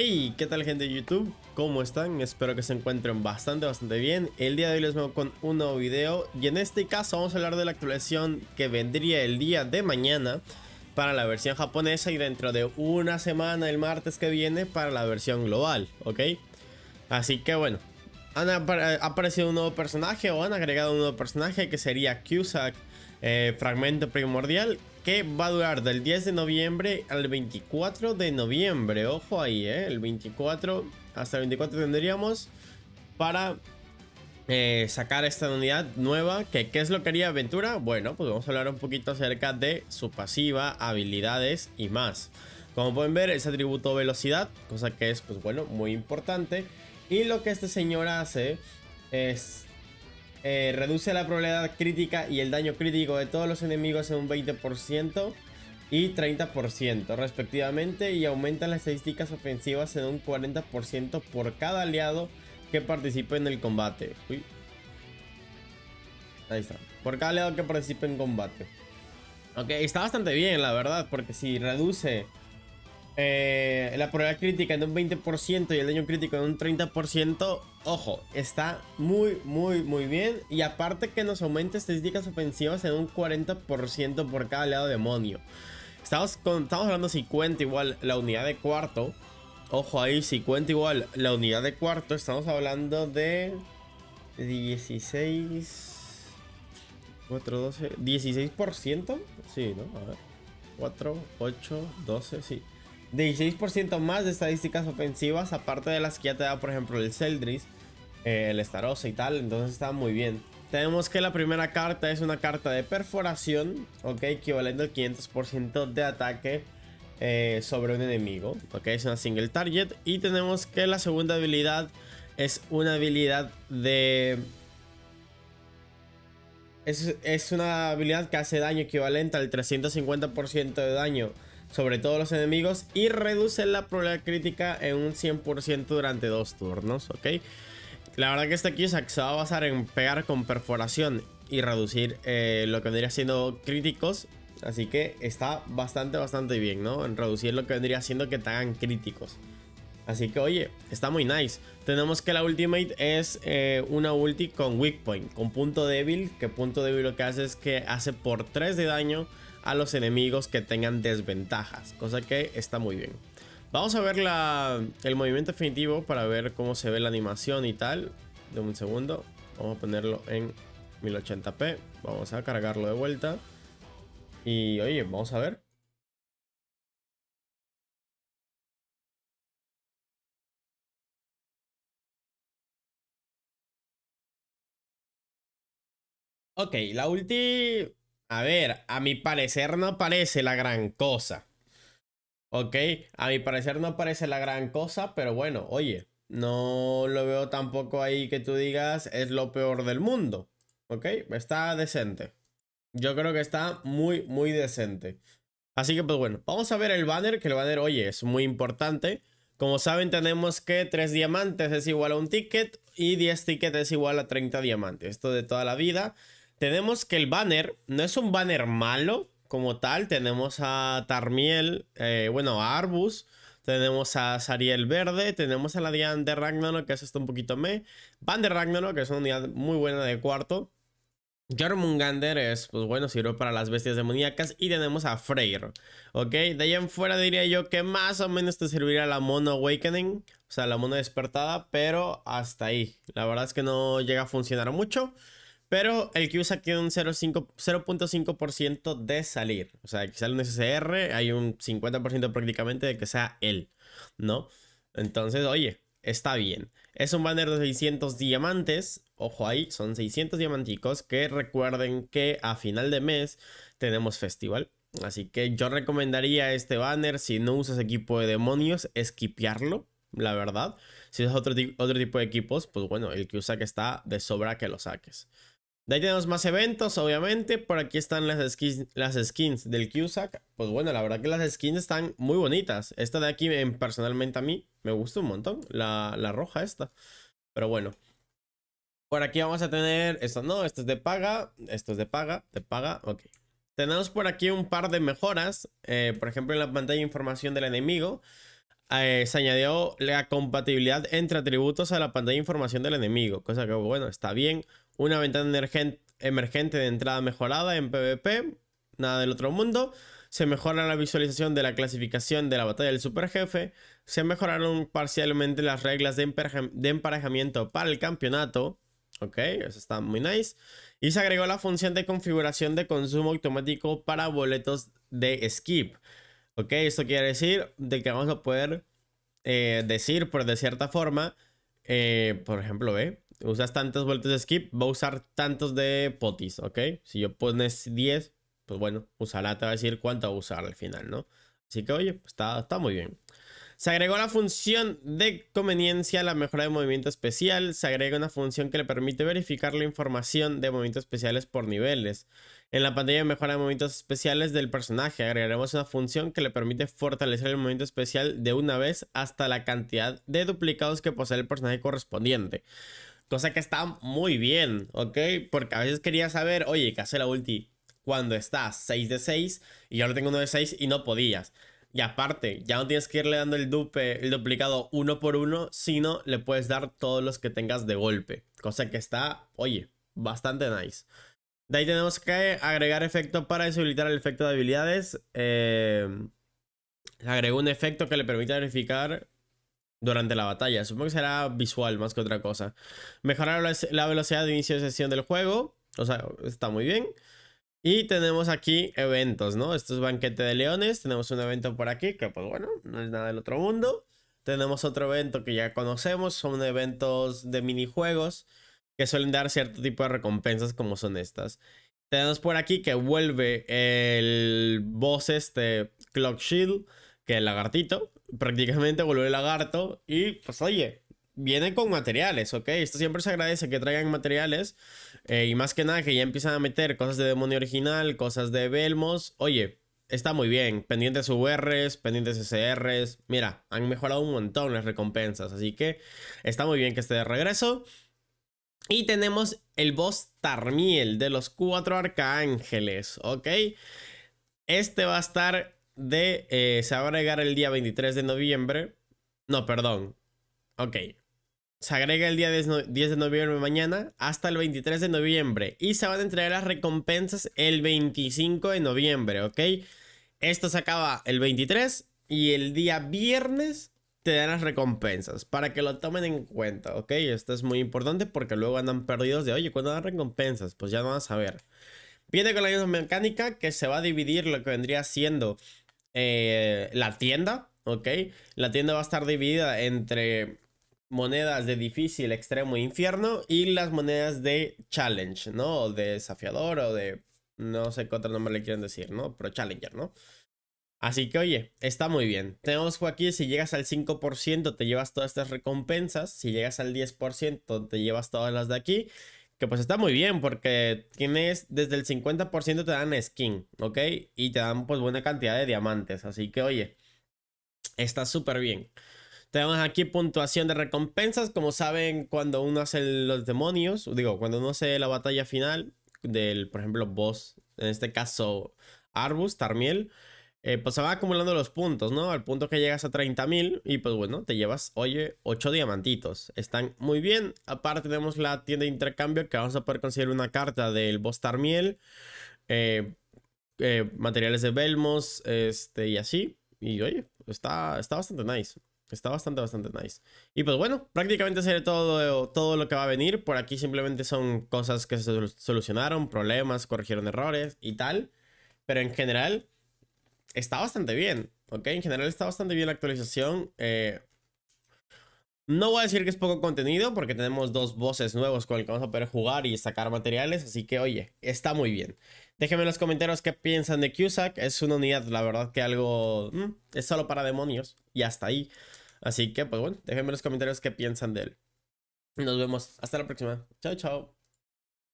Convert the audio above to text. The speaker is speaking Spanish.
Hey, ¿qué tal gente de YouTube? ¿Cómo están? Espero que se encuentren bastante, bastante bien. El día de hoy les vengo con un nuevo video y en este caso vamos a hablar de la actualización que vendría el día de mañana para la versión japonesa y dentro de una semana, el martes que viene, para la versión global, ¿ok? Así que bueno, han aparecido un nuevo personaje o han agregado un nuevo personaje que sería Cusack eh, Fragmento Primordial que va a durar del 10 de noviembre al 24 de noviembre. Ojo ahí, ¿eh? El 24 hasta el 24 tendríamos para eh, sacar esta unidad nueva. Que, ¿Qué es lo que haría Aventura? Bueno, pues vamos a hablar un poquito acerca de su pasiva, habilidades y más. Como pueden ver, es atributo velocidad, cosa que es, pues bueno, muy importante. Y lo que este señor hace es eh, reduce la probabilidad crítica y el daño crítico de todos los enemigos en un 20% y 30% respectivamente y aumenta las estadísticas ofensivas en un 40% por cada aliado que participe en el combate. Ahí está. Por cada aliado que participe en combate. Ok, está bastante bien, la verdad, porque si reduce eh, la probabilidad crítica en un 20% y el daño crítico en un 30%, ojo, está muy, muy, muy bien. Y aparte que nos aumenta estadísticas ofensivas en un 40% por cada lado demonio. Estamos, hablando estamos hablando 50 igual la unidad de cuarto. Ojo ahí, 50 igual la unidad de cuarto. Estamos hablando de 16... 4, 12, 16%. Sí, ¿no? A ver. 4, 8, 12, sí. 16% más de estadísticas ofensivas, aparte de las que ya te da, por ejemplo, el Celdris, eh, el Starosa y tal, entonces está muy bien. Tenemos que la primera carta es una carta de perforación, ok, equivalente al 500% de ataque eh, sobre un enemigo, ok, es una single target. Y tenemos que la segunda habilidad es una habilidad de... Es, es una habilidad que hace daño equivalente al 350% de daño sobre todo los enemigos y reduce la probabilidad crítica en un 100% durante dos turnos, ¿ok? La verdad que este aquí se va a basar en pegar con perforación y reducir eh, lo que vendría siendo críticos. Así que está bastante, bastante bien, ¿no? En reducir lo que vendría siendo que te hagan críticos. Así que, oye, está muy nice. Tenemos que la ultimate es eh, una ulti con weak point, con punto débil. Que punto débil lo que hace es que hace por 3 de daño a los enemigos que tengan desventajas, cosa que está muy bien. Vamos a ver el movimiento definitivo para ver cómo se ve la animación y tal. De un segundo, vamos a ponerlo en 1080p, vamos a cargarlo de vuelta y oye, vamos a ver. Ok, la ulti a ver, a mi parecer no parece la gran cosa. Ok, a mi parecer no parece la gran cosa, pero bueno, oye, no lo veo tampoco ahí que tú digas es lo peor del mundo. Ok, está decente. Yo creo que está muy, muy decente. Así que pues bueno, vamos a ver el banner, que el banner, oye, es muy importante. Como saben, tenemos que 3 diamantes es igual a un ticket y 10 tickets es igual a 30 diamantes. Esto de toda la vida. Tenemos que el banner no es un banner malo como tal. Tenemos a Tarmiel, eh, bueno, a Arbus. Tenemos a Sariel Verde, tenemos a la Diane de Ragnarok, que es esto un poquito me. Van de Ragnarok, que es una unidad muy buena de cuarto. Jormungander es, pues bueno, sirve para las bestias demoníacas. Y tenemos a Freyr, ¿ok? De ahí en fuera diría yo que más o menos te servirá la Mono Awakening, o sea, la Mono Despertada, pero hasta ahí. La verdad es que no llega a funcionar mucho. Pero el que usa tiene un 0.5% de salir. O sea, que sale un SCR, hay un 50% prácticamente de que sea él, ¿no? Entonces, oye, está bien. Es un banner de 600 diamantes. Ojo ahí, son 600 diamanticos. Que recuerden que a final de mes tenemos festival. Así que yo recomendaría este banner. Si no usas equipo de demonios, esquipearlo la verdad. Si es otro, otro tipo de equipos, pues bueno, el que usa que está de sobra que lo saques. De ahí tenemos más eventos, obviamente. Por aquí están las skins, las skins del Cusack. Pues bueno, la verdad que las skins están muy bonitas. Esta de aquí, personalmente a mí, me gusta un montón. La, roja esta. Pero bueno. Por aquí vamos a tener... Esto no, esto es de paga. Esto es de paga, de paga, ok. Tenemos por aquí un par de mejoras. Eh, por ejemplo, en la pantalla de información del enemigo. Eh, se añadió la compatibilidad entre atributos a la pantalla de información del enemigo. Cosa que, bueno, está bien una ventana emergente de entrada mejorada en PvP, nada del otro mundo. Se mejora la visualización de la clasificación de la batalla del superjefe. Se mejoraron parcialmente las reglas de, emparejamiento para el campeonato. Ok, eso está muy nice. Y se agregó la función de configuración de consumo automático para boletos de skip. Ok, esto quiere decir de que vamos a poder eh, decir, por de cierta forma, eh, por ejemplo, ¿ve? usas tantas vueltas de skip, va a usar tantos de potis, ¿ok? Si yo pones 10, pues bueno, usará, te va a decir cuánto va a usar al final, ¿no? Así que, oye, pues está, está muy bien. Se agregó la función de conveniencia a la mejora de movimiento especial. Se agrega una función que le permite verificar la información de movimientos especiales por niveles. En la pantalla de mejora de movimientos especiales del personaje agregaremos una función que le permite fortalecer el movimiento especial de una vez hasta la cantidad de duplicados que posee el personaje correspondiente. Cosa que está muy bien, ¿ok? Porque a veces quería saber, oye, ¿qué hace la ulti? Cuando está 6 de 6 y yo lo tengo uno de 6 y no podías. Y aparte, ya no tienes que irle dando el, dupe, el duplicado uno por uno, sino le puedes dar todos los que tengas de golpe. Cosa que está, oye, bastante nice. De ahí tenemos que agregar efecto para deshabilitar el efecto de habilidades. Eh, agregó un efecto que le permite verificar durante la batalla. Supongo que será visual más que otra cosa. Mejorar la velocidad de inicio de sesión del juego. O sea, está muy bien. Y tenemos aquí eventos, ¿no? Esto es Banquete de Leones. Tenemos un evento por aquí, que pues bueno, no es nada del otro mundo. Tenemos otro evento que ya conocemos. Son eventos de minijuegos que suelen dar cierto tipo de recompensas como son estas. Tenemos por aquí que vuelve el boss este Clock Shield que el lagartito prácticamente volvió el lagarto y pues oye, viene con materiales, ¿ok? Esto siempre se agradece que traigan materiales eh, y más que nada que ya empiezan a meter cosas de demonio original, cosas de Belmos, oye. Está muy bien, pendientes URs, pendientes SRs, mira, han mejorado un montón las recompensas, así que está muy bien que esté de regreso. Y tenemos el boss Tarmiel de los cuatro arcángeles, ¿ok? Este va a estar de... Eh, se va a agregar el día 23 de noviembre. No, perdón. Ok. Se agrega el día 10 de noviembre mañana hasta el 23 de noviembre. Y se van a entregar las recompensas el 25 de noviembre, ¿ok? Esto se acaba el 23 y el día viernes te dan las recompensas para que lo tomen en cuenta, ¿ok? Esto es muy importante porque luego andan perdidos de, oye, ¿cuándo dan recompensas? Pues ya no vas a ver Viene con la misma mecánica que se va a dividir lo que vendría siendo eh, la tienda, ¿ok? La tienda va a estar dividida entre monedas de difícil, extremo e infierno y las monedas de challenge, ¿no? O de desafiador o de... No sé qué otro nombre le quieren decir, ¿no? Pero challenger, ¿no? Así que oye, está muy bien. Tenemos aquí, si llegas al 5% te llevas todas estas recompensas, si llegas al 10% te llevas todas las de aquí que pues está muy bien porque tienes desde el 50% te dan skin, ¿ok? Y te dan pues buena cantidad de diamantes. Así que oye, está súper bien. Tenemos aquí puntuación de recompensas. Como saben, cuando uno hace los demonios, digo, cuando uno hace la batalla final del, por ejemplo, boss, en este caso Arbus, Tarmiel, eh, pues se va acumulando los puntos, ¿no? Al punto que llegas a 30.000 y pues bueno, te llevas, oye, 8 diamantitos. Están muy bien. Aparte tenemos la tienda de intercambio que vamos a poder conseguir una carta del Bostar Miel, eh, eh, materiales de Belmos, este y así. Y oye, está, está bastante nice. Está bastante, bastante nice. Y pues bueno, prácticamente será todo, todo lo que va a venir. Por aquí simplemente son cosas que se solucionaron, problemas, corrigieron errores y tal. Pero en general, está bastante bien, ¿ok? En general está bastante bien la actualización. Eh, no voy a decir que es poco contenido porque tenemos dos voces nuevos con el que vamos a poder jugar y sacar materiales, así que oye, está muy bien. Déjenme en los comentarios qué piensan de Cusack. Es una unidad, la verdad que algo... Mm, es solo para demonios y hasta ahí. Así que pues bueno, déjenme en los comentarios qué piensan de él. Nos vemos. Hasta la próxima. Chao, chao.